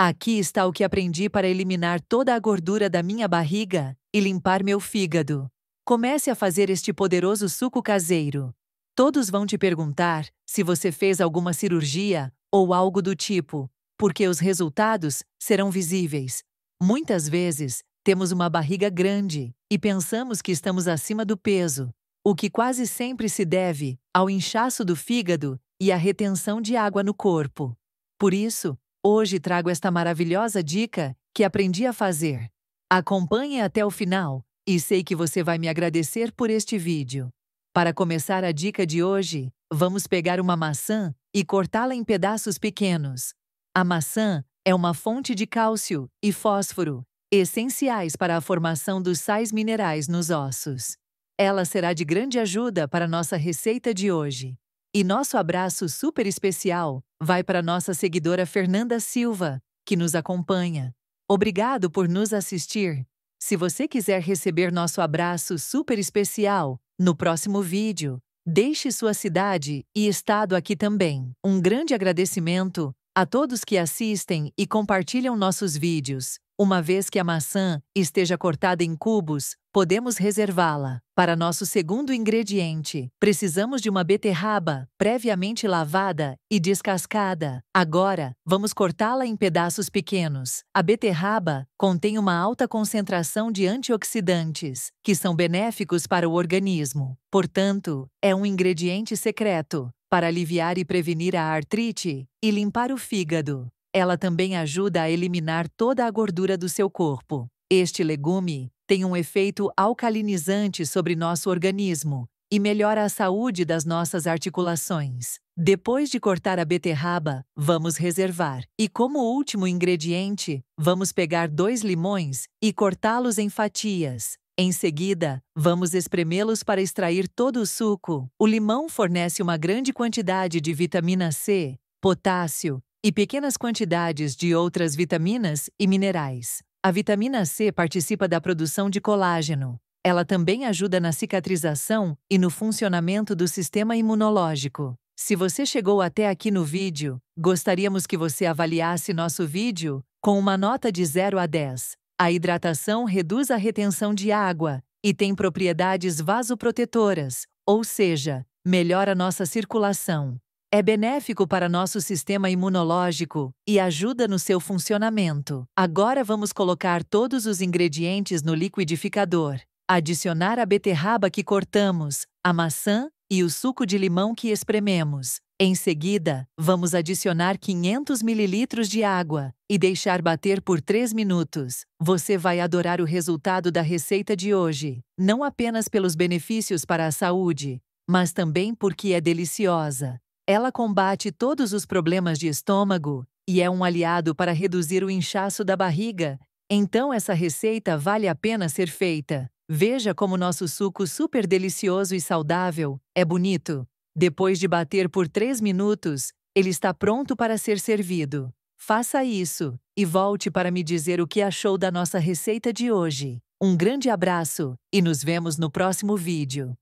Aqui está o que aprendi para eliminar toda a gordura da minha barriga e limpar meu fígado. Comece a fazer este poderoso suco caseiro. Todos vão te perguntar se você fez alguma cirurgia ou algo do tipo, porque os resultados serão visíveis. Muitas vezes, temos uma barriga grande e pensamos que estamos acima do peso, o que quase sempre se deve ao inchaço do fígado e à retenção de água no corpo. Por isso, Hoje trago esta maravilhosa dica que aprendi a fazer. Acompanhe até o final e sei que você vai me agradecer por este vídeo. Para começar a dica de hoje, vamos pegar uma maçã e cortá-la em pedaços pequenos. A maçã é uma fonte de cálcio e fósforo, essenciais para a formação dos sais minerais nos ossos. Ela será de grande ajuda para nossa receita de hoje. E nosso abraço super especial vai para nossa seguidora Fernanda Silva, que nos acompanha. Obrigado por nos assistir. Se você quiser receber nosso abraço super especial no próximo vídeo, deixe sua cidade e estado aqui também. Um grande agradecimento a todos que assistem e compartilham nossos vídeos. Uma vez que a maçã esteja cortada em cubos, podemos reservá-la. Para nosso segundo ingrediente, precisamos de uma beterraba previamente lavada e descascada. Agora, vamos cortá-la em pedaços pequenos. A beterraba contém uma alta concentração de antioxidantes, que são benéficos para o organismo. Portanto, é um ingrediente secreto para aliviar e prevenir a artrite e limpar o fígado. Ela também ajuda a eliminar toda a gordura do seu corpo. Este legume tem um efeito alcalinizante sobre nosso organismo e melhora a saúde das nossas articulações. Depois de cortar a beterraba, vamos reservar. E como último ingrediente, vamos pegar dois limões e cortá-los em fatias. Em seguida, vamos espremê-los para extrair todo o suco. O limão fornece uma grande quantidade de vitamina C, potássio e pequenas quantidades de outras vitaminas e minerais. A vitamina C participa da produção de colágeno. Ela também ajuda na cicatrização e no funcionamento do sistema imunológico. Se você chegou até aqui no vídeo, gostaríamos que você avaliasse nosso vídeo com uma nota de 0 a 10. A hidratação reduz a retenção de água e tem propriedades vasoprotetoras, ou seja, melhora nossa circulação. É benéfico para nosso sistema imunológico e ajuda no seu funcionamento. Agora vamos colocar todos os ingredientes no liquidificador. Adicionar a beterraba que cortamos, a maçã e o suco de limão que esprememos. Em seguida, vamos adicionar 500 ml de água e deixar bater por 3 minutos. Você vai adorar o resultado da receita de hoje, não apenas pelos benefícios para a saúde, mas também porque é deliciosa. Ela combate todos os problemas de estômago e é um aliado para reduzir o inchaço da barriga. Então essa receita vale a pena ser feita. Veja como nosso suco super delicioso e saudável é bonito. Depois de bater por 3 minutos, ele está pronto para ser servido. Faça isso e volte para me dizer o que achou da nossa receita de hoje. Um grande abraço e nos vemos no próximo vídeo.